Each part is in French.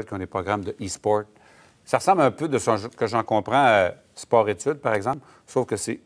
qui ont des programmes de e-sport. Ça ressemble un peu de ce que j'en comprends à euh, sport-études, par exemple, sauf que c'est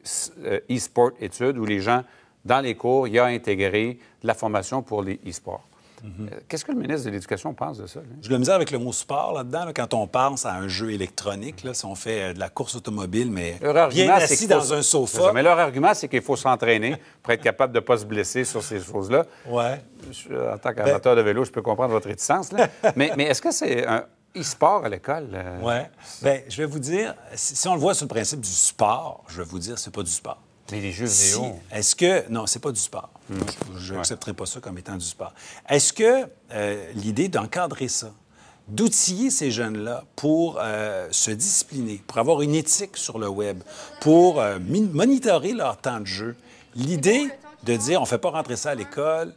euh, e-sport-études où les gens, dans les cours, il y a intégré de la formation pour les e-sports. Euh, qu'est-ce que le ministre de l'Éducation pense de ça? Je le misère avec le mot sport là-dedans. quand on pense à un jeu électronique, là, si on fait euh, de la course automobile, mais leur assis dans un sofa. mais leur argument, c'est qu'il faut s'entraîner pour être capable de ne pas se blesser sur ces choses-là. Ouais. Euh, en tant ben qu'amateur de vélo, je peux comprendre votre réticence. mais, est-ce que c'est un e-sport à l'école? Oui. Bien, je vais vous dire, si, si on le voit sur le principe du sport, je vais vous dire, c'est pas du sport les jeux vidéo. Est-ce que. Non, c'est pas du sport. Hmm. Je n'accepterai pas ça comme étant du sport. Est-ce que euh, l'idée d'encadrer ça, d'outiller ces jeunes-là pour euh, se discipliner, pour avoir une éthique sur le web, pour euh, monitorer leur temps de jeu, l'idée de dire on ne fait pas rentrer ça à l'école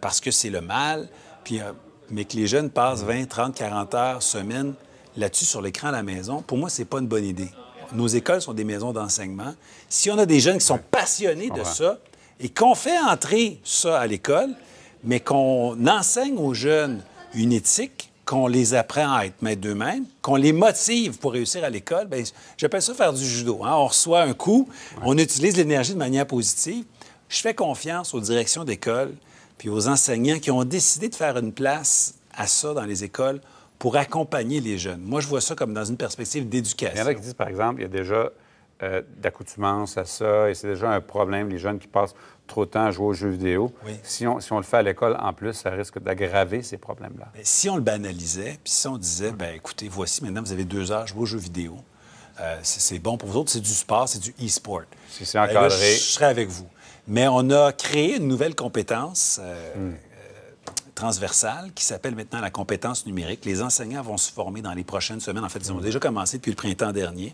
parce que c'est le mal, puis, mais que les jeunes passent 20, 30, 40 heures semaine là-dessus sur l'écran à la maison, pour moi, c'est pas une bonne idée nos écoles sont des maisons d'enseignement. Si on a des jeunes qui sont passionnés de ça et qu'on fait entrer ça à l'école, mais qu'on enseigne aux jeunes une éthique, qu'on les apprend à être maîtres d'eux-mêmes, qu'on les motive pour réussir à l'école, bien, j'appelle ça faire du judo. Hein. On reçoit un coup, on utilise l'énergie de manière positive. Je fais confiance aux directions d'école puis aux enseignants qui ont décidé de faire une place à ça dans les écoles pour accompagner les jeunes. Moi, je vois ça comme dans une perspective d'éducation. Il y en a qui disent, par exemple, il y a déjà euh, d'accoutumance à ça et c'est déjà un problème, les jeunes qui passent trop de temps à jouer aux jeux vidéo. Si, on, si, on, le fait à l'école, en plus, ça risque d'aggraver ces problèmes-là. Si on le banalisait, puis si on disait, bien, écoutez, voici, maintenant, vous avez deux heures, jouer aux jeux vidéo. Euh, c'est bon pour vous autres, c'est du sport, c'est du e-sport. Si c'est encadré. Ben je, serai avec vous. Mais on a créé une nouvelle compétence euh, hmm transversale qui s'appelle maintenant la compétence numérique. Les enseignants vont se former dans les prochaines semaines. En fait, ils ont déjà commencé depuis le printemps dernier.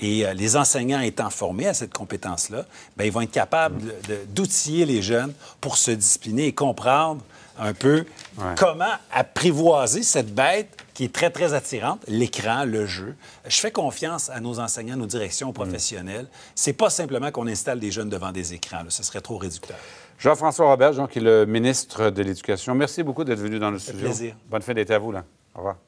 Et euh, les enseignants étant formés à cette compétence-là, ben, ils vont être capables d'outiller les jeunes pour se discipliner et comprendre un peu comment apprivoiser cette bête qui est très, très attirante, l'écran, le jeu. Je fais confiance à nos enseignants, nos directions professionnelles. C'est pas simplement qu'on installe des jeunes devant des écrans. Ce serait trop réducteur. Jean-François Robert, Jean, qui est le ministre de l'Éducation, merci beaucoup d'être venu dans le studio. plaisir. Bonne fin d'été à vous. Là. Au revoir.